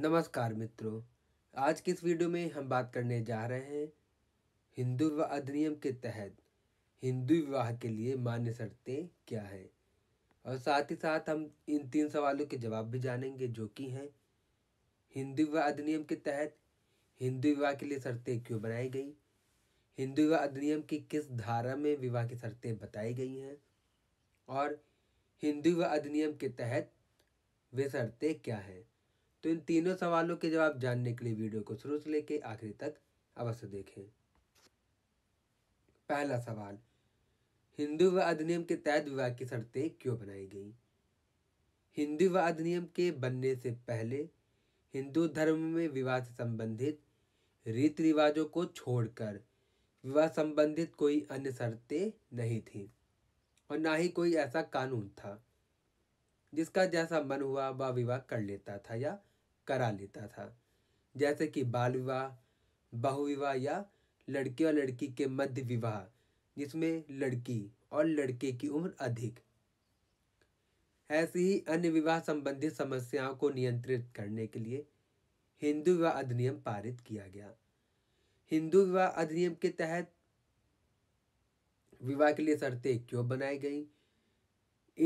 नमस्कार मित्रों आज की इस वीडियो में हम बात करने जा रहे हैं हिंदू विवाह अधिनियम के तहत हिंदू विवाह के लिए मान्य शर्तें क्या हैं और साथ ही साथ हम इन तीन सवालों के जवाब भी जानेंगे जो कि हैं हिंदू विवाह अधिनियम के तहत हिंदू विवाह के लिए शर्तें क्यों बनाई गई हिंदू विवाह अधिनियम की किस धारा में विवाह की शर्तें बताई गई हैं और हिंदू विवाह अधिनियम के तहत वे शर्तें क्या हैं तो इन तीनों सवालों के जवाब जानने के लिए वीडियो को शुरू से लेकर आखिरी तक अवश्य देखें पहला सवाल हिंदू व अधिनियम के तहत विवाह की शर्तें क्यों बनाई गई हिंदू व अधिनियम के बनने से पहले हिंदू धर्म में विवाह से संबंधित रीति रिवाजों को छोड़कर विवाह संबंधित कोई अन्य शर्तें नहीं थी और ना ही कोई ऐसा कानून था जिसका जैसा मन हुआ वह विवाह कर लेता था या करा लेता था जैसे कि बाल विवाह बहुविवाह या लड़के और लड़की के मध्य विवाह जिसमें लड़की और लड़के की उम्र अधिक ऐसी ही अन्य विवाह संबंधी समस्याओं को नियंत्रित करने के लिए हिंदू विवाह अधिनियम पारित किया गया हिंदू विवाह अधिनियम के तहत विवाह के लिए शर्तें क्यों बनाई गई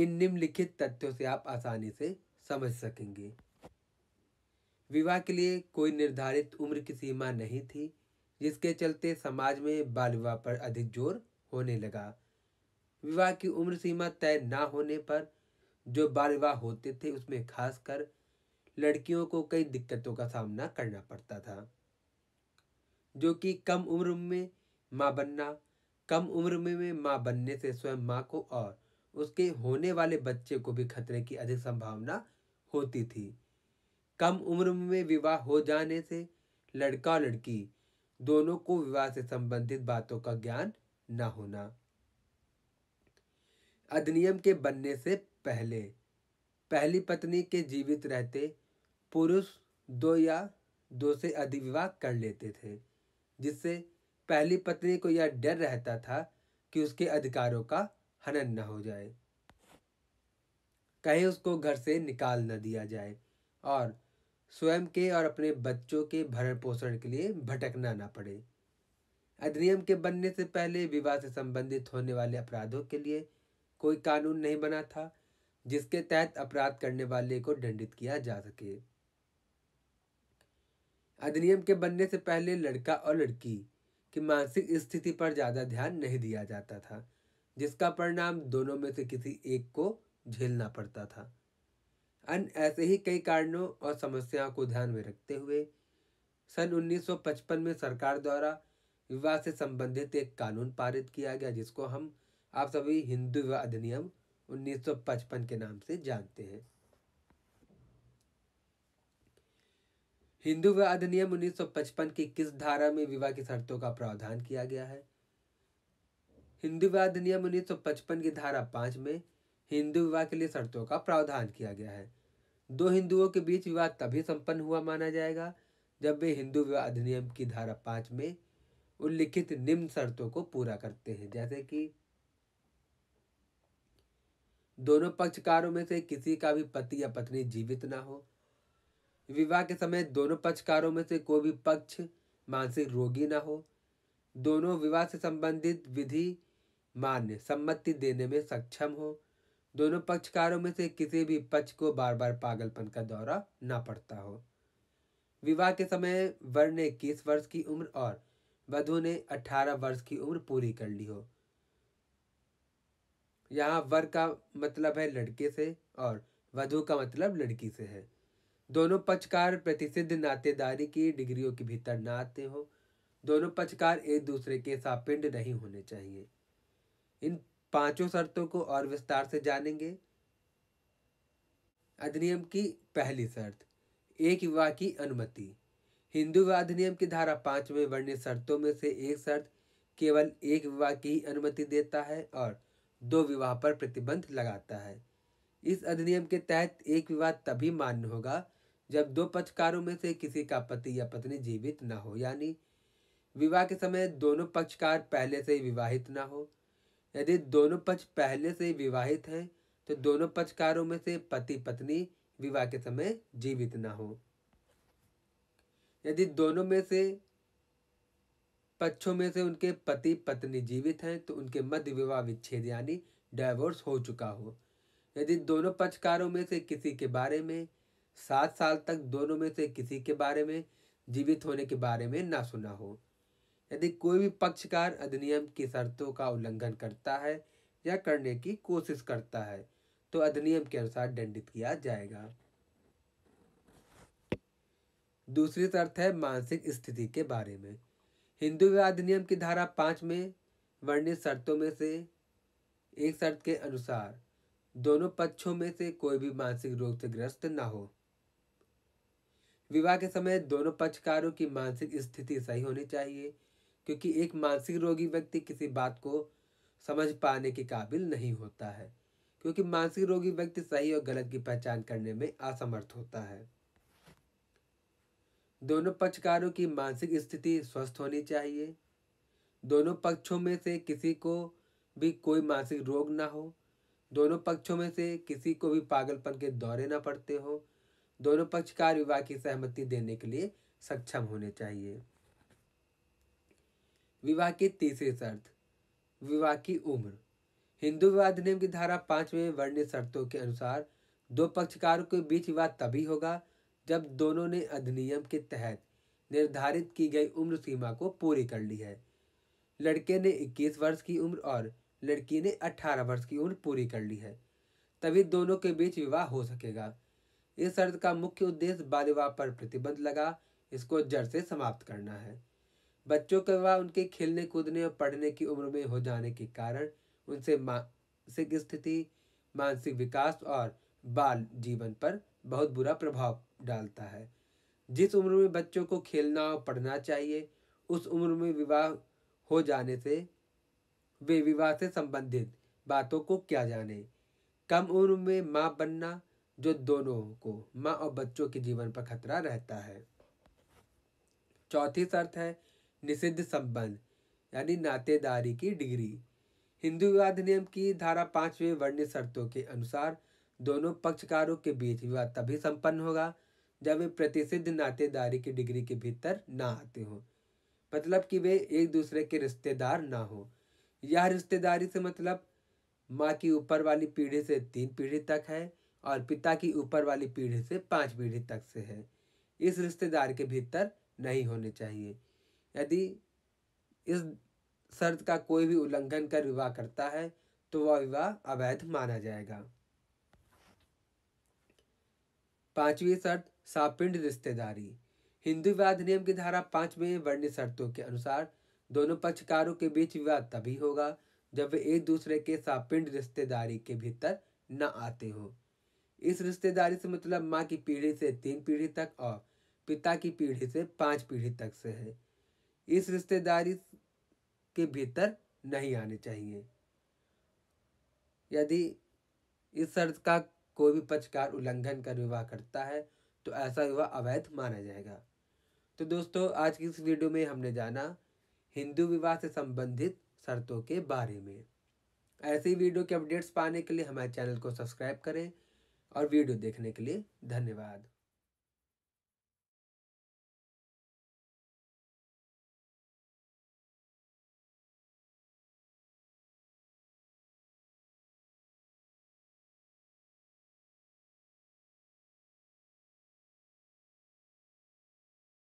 इन निम्नलिखित तथ्यों से आप आसानी से समझ सकेंगे विवाह के लिए कोई निर्धारित उम्र की सीमा नहीं थी जिसके चलते समाज में बाल विवाह पर अधिक जोर होने लगा विवाह की उम्र सीमा तय ना होने पर जो बाल विवाह होते थे उसमें खासकर लड़कियों को कई दिक्कतों का सामना करना पड़ता था जो कि कम उम्र में माँ बनना कम उम्र में, में माँ बनने से स्वयं माँ को और उसके होने वाले बच्चे को भी खतरे की अधिक संभावना होती थी कम उम्र में विवाह हो जाने से लड़का लड़की दोनों को विवाह से संबंधित बातों का ज्ञान न होना अधिनियम के बनने से पहले पहली पत्नी के जीवित रहते पुरुष दो या दो से अधिक विवाह कर लेते थे जिससे पहली पत्नी को यह डर रहता था कि उसके अधिकारों का हनन न हो जाए कहीं उसको घर से निकाल न दिया जाए और स्वयं के और अपने बच्चों के भरण पोषण के लिए भटकना ना पड़े अधिनियम के बनने से पहले विवाह से संबंधित होने वाले अपराधों के लिए कोई कानून नहीं बना था जिसके तहत अपराध करने वाले को दंडित किया जा सके अधिनियम के बनने से पहले लड़का और लड़की की मानसिक स्थिति पर ज़्यादा ध्यान नहीं दिया जाता था जिसका परिणाम दोनों में से किसी एक को झेलना पड़ता था अन्य ऐसे ही कई कारणों और समस्याओं को ध्यान में रखते हुए सन 1955 में सरकार द्वारा विवाह से संबंधित एक कानून पारित किया गया जिसको हम आप सभी हिंदू विवाह अधिनियम 1955 के नाम से जानते हैं हिंदू विवाह अधिनियम 1955 की किस धारा में विवाह की शर्तों का प्रावधान किया गया है हिंदू विवाह अधिनियम 1955 की धारा पांच में हिंदू विवाह के लिए शर्तों का प्रावधान किया गया है दो हिंदुओं के बीच विवाह तभी संपन्न हुआ माना जाएगा जब वे हिंदू विवाह अधिनियम की धारा पाँच में उल्लिखित निम्न शर्तों को पूरा करते हैं जैसे कि दोनों पक्षकारों में से किसी का भी पति या पत्नी जीवित ना हो विवाह के समय दोनों पक्षकारों में से कोई भी पक्ष मानसिक रोगी ना हो दोनों विवाह से संबंधित विधि मान्य सम्मति देने में सक्षम हो दोनों पक्षकारों में से किसी भी पक्ष को बार बार पागलपन का दौरा न पड़ता हो विवाह के समय वर ने इक्कीस वर्ष की उम्र और वधु ने अठारह वर्ष की उम्र पूरी कर ली हो यहाँ वर का मतलब है लड़के से और वधु का मतलब लड़की से है दोनों पक्षकार प्रतिसिद्ध नातेदारी की डिग्रियों के भीतर ना आते हो दोनों पक्षकार एक दूसरे के सापिंड नहीं होने चाहिए इन पांचों शर्तों को और विस्तार से जानेंगे अधिनियम की पहली शर्त एक विवाह की अनुमति हिंदू विवाह अधिनियम की धारा पांच में वर्णित शर्तों में से एक शर्त केवल एक विवाह की ही अनुमति देता है और दो विवाह पर प्रतिबंध लगाता है इस अधिनियम के तहत एक विवाह तभी मान्य होगा जब दो पक्षकारों में से किसी का पति या पत्नी जीवित न हो यानी विवाह के समय दोनों पक्षकार पहले से ही विवाहित न हो यदि दोनों पक्ष पहले से विवाहित हैं तो दोनों पक्षकारों में से पति पत्नी विवाह के समय जीवित ना हो यदि दोनों में से पक्षों में से उनके पति पत्नी जीवित हैं तो उनके मध्य विवाह विच्छेद यानी डायवोर्स हो चुका हो यदि दोनों पक्षकारों में से किसी के बारे में सात साल तक दोनों में से किसी के बारे में जीवित होने के बारे में ना सुना हो यदि कोई भी पक्षकार अधिनियम की शर्तों का उल्लंघन करता है या करने की कोशिश करता है तो अधिनियम के अनुसार दंडित किया जाएगा दूसरी शर्त है मानसिक स्थिति के बारे में हिंदू विवाह अधिनियम की धारा पाँच में वर्णित शर्तों में से एक शर्त के अनुसार दोनों पक्षों में से कोई भी मानसिक रोग से ग्रस्त ना हो विवाह के समय दोनों पक्षकारों की मानसिक स्थिति सही होनी चाहिए क्योंकि एक मानसिक रोगी व्यक्ति किसी बात को समझ पाने के काबिल नहीं होता है क्योंकि मानसिक रोगी व्यक्ति सही और गलत की पहचान करने में असमर्थ होता है दोनों पक्षकारों की मानसिक स्थिति स्वस्थ होनी चाहिए दोनों पक्षों में से किसी को भी कोई मानसिक रोग ना हो दोनों पक्षों में से किसी को भी पागलपन के दौरे ना पड़ते हो दोनों पक्षकार विवाह की सहमति देने के लिए सक्षम होने चाहिए विवाह के तीसरे शर्त विवाह की उम्र हिंदू विवाह अधिनियम की धारा पाँच में वर्णित शर्तों के अनुसार दो पक्षकारों के बीच विवाह तभी होगा जब दोनों ने अधिनियम के तहत निर्धारित की गई उम्र सीमा को पूरी कर ली है लड़के ने 21 वर्ष की उम्र और लड़की ने 18 वर्ष की उम्र पूरी कर ली है तभी दोनों के बीच विवाह हो सकेगा इस शर्त का मुख्य उद्देश्य बाल विवाह पर प्रतिबंध लगा इसको जड़ से समाप्त करना है बच्चों का उनके खेलने कूदने और पढ़ने की उम्र में हो जाने के कारण उनसे मानसिक स्थिति मानसिक विकास और बाल जीवन पर बहुत बुरा प्रभाव डालता है जिस उम्र में बच्चों को खेलना और पढ़ना चाहिए उस उम्र में विवाह हो जाने से वे विवाह से संबंधित बातों को क्या जाने कम उम्र में माँ बनना जो दोनों को माँ और बच्चों के जीवन पर खतरा रहता है चौथी शर्त है निषिद्ध संबंध यानी नातेदारी की डिग्री हिंदू विवाह अधिनियम की धारा पाँचवें वर्ण्य शर्तों के अनुसार दोनों पक्षकारों के बीच विवाह तभी संपन्न होगा जब वे प्रतिसिद्ध नातेदारी की डिग्री के भीतर ना आते हों मतलब कि वे एक दूसरे के रिश्तेदार ना हो यह रिश्तेदारी से मतलब माँ की ऊपर वाली पीढ़ी से तीन पीढ़ी तक है और पिता की ऊपर वाली पीढ़ी से पांच पीढ़ी तक से है इस रिश्तेदार के भीतर नहीं होने चाहिए यदि इस शर्त का कोई भी उल्लंघन कर विवाह करता है तो वह विवाह अवैध माना जाएगा पांचवी शर्त सापिंड रिश्तेदारी हिंदू विवाह अधिनियम की धारा पांच में वर्णित शर्तों के अनुसार दोनों पक्षकारों के बीच विवाह तभी होगा जब वे एक दूसरे के सापिंड रिश्तेदारी के भीतर न आते हो इस रिश्तेदारी से मतलब माँ की पीढ़ी से तीन पीढ़ी तक और पिता की पीढ़ी से पांच पीढ़ी तक से है इस रिश्तेदारी के भीतर नहीं आने चाहिए यदि इस शर्त का कोई भी पक्षकार उल्लंघन कर विवाह करता है तो ऐसा विवाह अवैध माना जाएगा तो दोस्तों आज की इस वीडियो में हमने जाना हिंदू विवाह से संबंधित शर्तों के बारे में ऐसे ही वीडियो के अपडेट्स पाने के लिए हमारे चैनल को सब्सक्राइब करें और वीडियो देखने के लिए धन्यवाद